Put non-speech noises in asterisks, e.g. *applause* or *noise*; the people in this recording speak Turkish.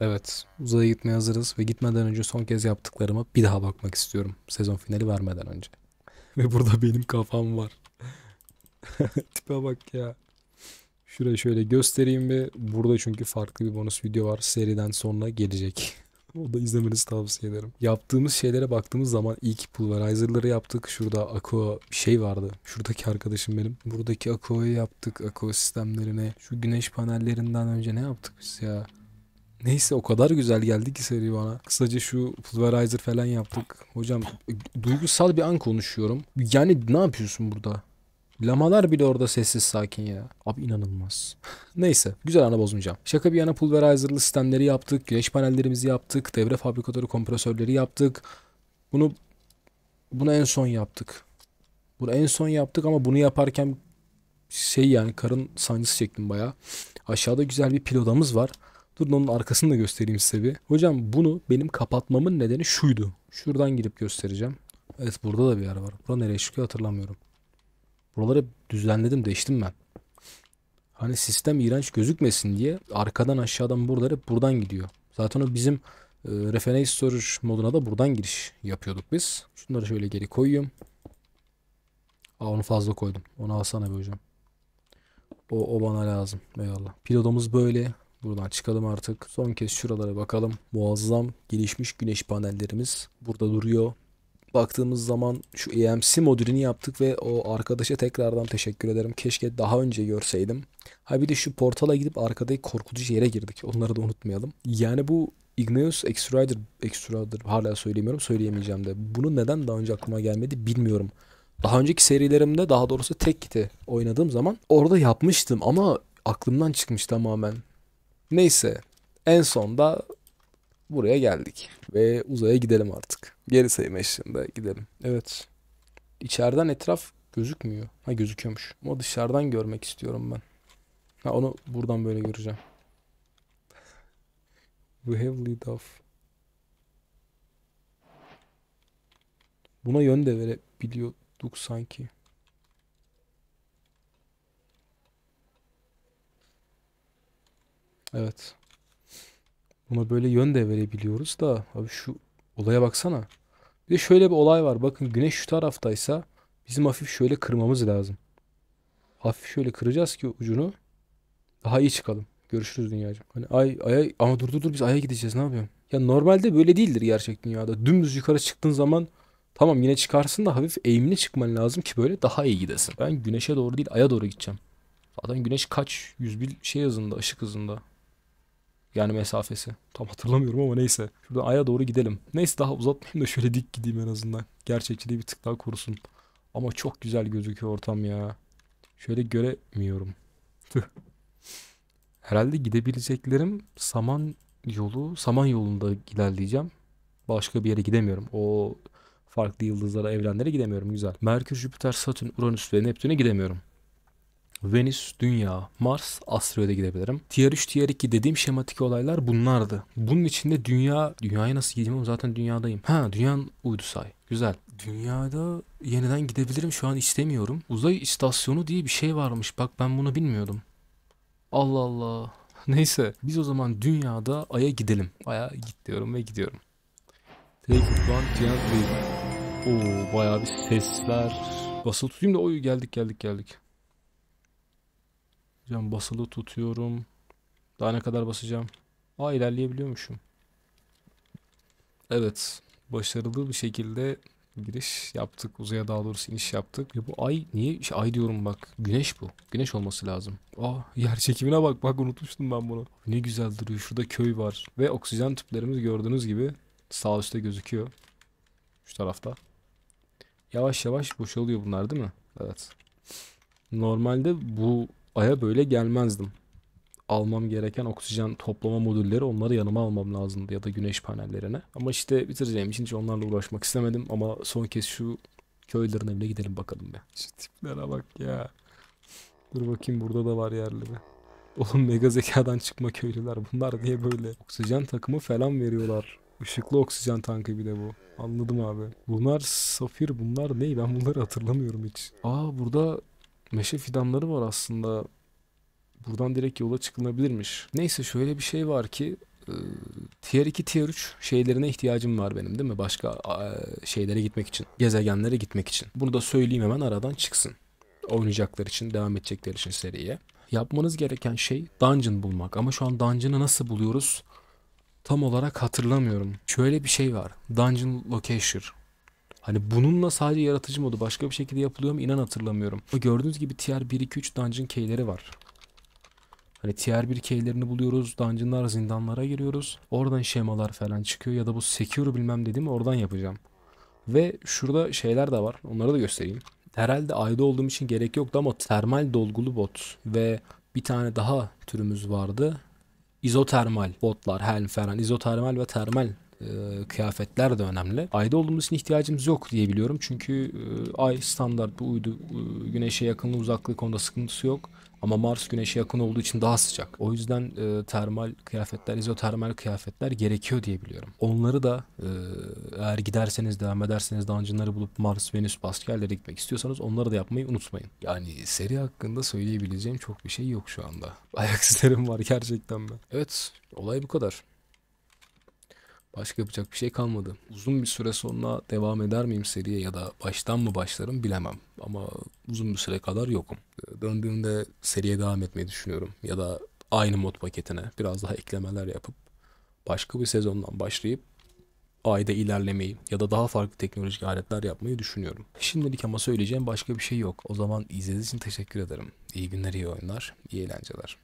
Evet, uzaya gitmeye hazırız ve gitmeden önce son kez yaptıklarıma bir daha bakmak istiyorum. Sezon finali vermeden önce. *laughs* Ve burada benim kafam var. *laughs* Tipe bak ya. Şuraya şöyle göstereyim ve burada çünkü farklı bir bonus video var. Seriden sonra gelecek. *laughs* o da izlemenizi tavsiye ederim. Yaptığımız şeylere baktığımız zaman ilk pulverizer'ları yaptık. Şurada aqua şey vardı. Şuradaki arkadaşım benim. Buradaki aqua'yı yaptık. Aqua sistemlerine. Şu güneş panellerinden önce ne yaptık biz ya? Neyse o kadar güzel geldi ki seri bana. Kısaca şu pulverizer falan yaptık. Hocam duygusal bir an konuşuyorum. Yani ne yapıyorsun burada? Lamalar bile orada sessiz sakin ya. Abi inanılmaz. *laughs* Neyse güzel ana bozmayacağım. Şaka bir yana pulverizerlı sistemleri yaptık. Güneş panellerimizi yaptık. Devre fabrikatörü kompresörleri yaptık. Bunu bunu en son yaptık. Bunu en son yaptık ama bunu yaparken şey yani karın sancısı çektim baya. Aşağıda güzel bir pilodamız var. Durun onun arkasını da göstereyim size bir. Hocam bunu benim kapatmamın nedeni şuydu. Şuradan girip göstereceğim. Evet burada da bir yer var. Bura nereye çıkıyor hatırlamıyorum. Buraları düzenledim değiştim ben. Hani sistem iğrenç gözükmesin diye arkadan aşağıdan buraları buradan gidiyor. Zaten o bizim e, Reference Storage moduna da buradan giriş yapıyorduk biz. Şunları şöyle geri koyayım. Aa onu fazla koydum. Onu alsana be hocam. O, o bana lazım. Eyvallah. Pilotumuz böyle. Buradan çıkalım artık. Son kez şuralara bakalım. Muazzam gelişmiş güneş panellerimiz burada duruyor. Baktığımız zaman şu EMC modülünü yaptık ve o arkadaşa tekrardan teşekkür ederim. Keşke daha önce görseydim. Ha bir de şu portala gidip arkadaki korkutucu yere girdik. Onları da unutmayalım. Yani bu Igneous Extruder, Extruder hala söyleyemiyorum söyleyemeyeceğim de. Bunu neden daha önce aklıma gelmedi bilmiyorum. Daha önceki serilerimde daha doğrusu tek kiti oynadığım zaman orada yapmıştım ama aklımdan çıkmış tamamen. Neyse en sonda buraya geldik ve uzaya gidelim artık. Geri sayım eşliğinde gidelim. Evet. İçeriden etraf gözükmüyor. Ha gözüküyormuş. Ama dışarıdan görmek istiyorum ben. Ha onu buradan böyle göreceğim. We have lead off. Buna yön de verebiliyorduk sanki. Evet. Buna böyle yön de verebiliyoruz da abi şu olaya baksana. Bir de şöyle bir olay var. Bakın güneş şu taraftaysa bizim hafif şöyle kırmamız lazım. Hafif şöyle kıracağız ki ucunu daha iyi çıkalım. Görüşürüz dünyacığım. Hani ay aya ama dur dur dur biz aya gideceğiz ne yapıyorsun? Ya normalde böyle değildir gerçek dünyada. Dümdüz yukarı çıktığın zaman tamam yine çıkarsın da hafif eğimli çıkman lazım ki böyle daha iyi gidesin. Ben güneşe doğru değil aya doğru gideceğim. Zaten güneş kaç yüz bir şey hızında ışık hızında. Yani mesafesi. Tam hatırlamıyorum ama neyse. Şuradan aya doğru gidelim. Neyse daha uzatmayayım da şöyle dik gideyim en azından. Gerçekçiliği bir tık daha korusun. Ama çok güzel gözüküyor ortam ya. Şöyle göremiyorum. Herhalde gidebileceklerim saman yolu, saman yolunda ilerleyeceğim. Başka bir yere gidemiyorum. O farklı yıldızlara, evrenlere gidemiyorum. Güzel. Merkür, Jüpiter, Satürn, Uranüs ve Neptün'e gidemiyorum. Venüs, Dünya, Mars, Asteroid'e gidebilirim. Tier 3, Tier 2 dediğim şematik olaylar bunlardı. Bunun içinde dünya, dünyaya nasıl gideceğim? zaten dünyadayım. Ha dünyanın uydusu say. Güzel. Dünyada yeniden gidebilirim şu an istemiyorum. Uzay istasyonu diye bir şey varmış. Bak ben bunu bilmiyordum. Allah Allah. *laughs* Neyse biz o zaman dünyada Ay'a gidelim. Ay'a git diyorum ve gidiyorum. Take one, two, three. Oo bayağı bir sesler. Basılı tutayım da oy geldik geldik geldik. Hocam basılı tutuyorum. Daha ne kadar basacağım? Aa ilerleyebiliyormuşum. Evet. Başarılı bir şekilde giriş yaptık. Uzaya daha doğrusu iniş yaptık. Ya bu ay niye? İşte ay diyorum bak. Güneş bu. Güneş olması lazım. Aa yer çekimine bak. Bak unutmuştum ben bunu. Ne güzel duruyor. Şurada köy var. Ve oksijen tüplerimiz gördüğünüz gibi sağ üstte gözüküyor. Şu tarafta. Yavaş yavaş boşalıyor bunlar değil mi? Evet. Normalde bu Ay'a böyle gelmezdim. Almam gereken oksijen toplama modülleri onları yanıma almam lazımdı ya da güneş panellerine. Ama işte bitireceğim için hiç onlarla uğraşmak istemedim ama son kez şu köylerin evine gidelim bakalım ya. Şu tiplere bak ya. Dur bakayım burada da var yerli mi? Oğlum mega zekadan çıkma köylüler bunlar diye böyle. Oksijen takımı falan veriyorlar. Işıklı oksijen tankı bir de bu. Anladım abi. Bunlar safir bunlar ne? Ben bunları hatırlamıyorum hiç. Aa burada meşe fidanları var aslında. Buradan direkt yola çıkılabilirmiş. Neyse şöyle bir şey var ki tier 2 tier 3 şeylerine ihtiyacım var benim değil mi? Başka şeylere gitmek için. Gezegenlere gitmek için. Bunu da söyleyeyim hemen aradan çıksın. Oynayacaklar için, devam edecekler için seriye. Yapmanız gereken şey dungeon bulmak. Ama şu an dungeon'ı nasıl buluyoruz? Tam olarak hatırlamıyorum. Şöyle bir şey var. Dungeon Locator Hani bununla sadece yaratıcı modu başka bir şekilde yapılıyor mu inan hatırlamıyorum. Gördüğünüz gibi tier 1, 2, 3 dungeon keyleri var. Hani tier 1 keylerini buluyoruz. Dungeonlar, zindanlara giriyoruz. Oradan şemalar falan çıkıyor. Ya da bu secure bilmem dediğim oradan yapacağım. Ve şurada şeyler de var. Onları da göstereyim. Herhalde ayda olduğum için gerek yoktu ama termal dolgulu bot ve bir tane daha türümüz vardı. İzotermal botlar, helm falan. İzotermal ve termal ee, kıyafetler de önemli. Ayda olduğumuz için ihtiyacımız yok diye biliyorum. Çünkü e, ay standart bu uydu e, güneşe yakınlığı uzaklığı konuda sıkıntısı yok. Ama Mars güneşe yakın olduğu için daha sıcak. O yüzden e, termal kıyafetler, izotermal kıyafetler gerekiyor diye biliyorum. Onları da e, eğer giderseniz, devam ederseniz dancınları bulup Mars, Venüs, Pascal'lere gitmek istiyorsanız onları da yapmayı unutmayın. Yani seri hakkında söyleyebileceğim çok bir şey yok şu anda. *laughs* Ayak izlerim var gerçekten ben. Evet, olay bu kadar. Başka yapacak bir şey kalmadı. Uzun bir süre sonra devam eder miyim seriye ya da baştan mı başlarım bilemem. Ama uzun bir süre kadar yokum. Döndüğümde seriye devam etmeyi düşünüyorum. Ya da aynı mod paketine biraz daha eklemeler yapıp başka bir sezondan başlayıp ayda ilerlemeyi ya da daha farklı teknolojik aletler yapmayı düşünüyorum. Şimdilik ama söyleyeceğim başka bir şey yok. O zaman izlediğiniz için teşekkür ederim. İyi günler, iyi oyunlar, iyi eğlenceler.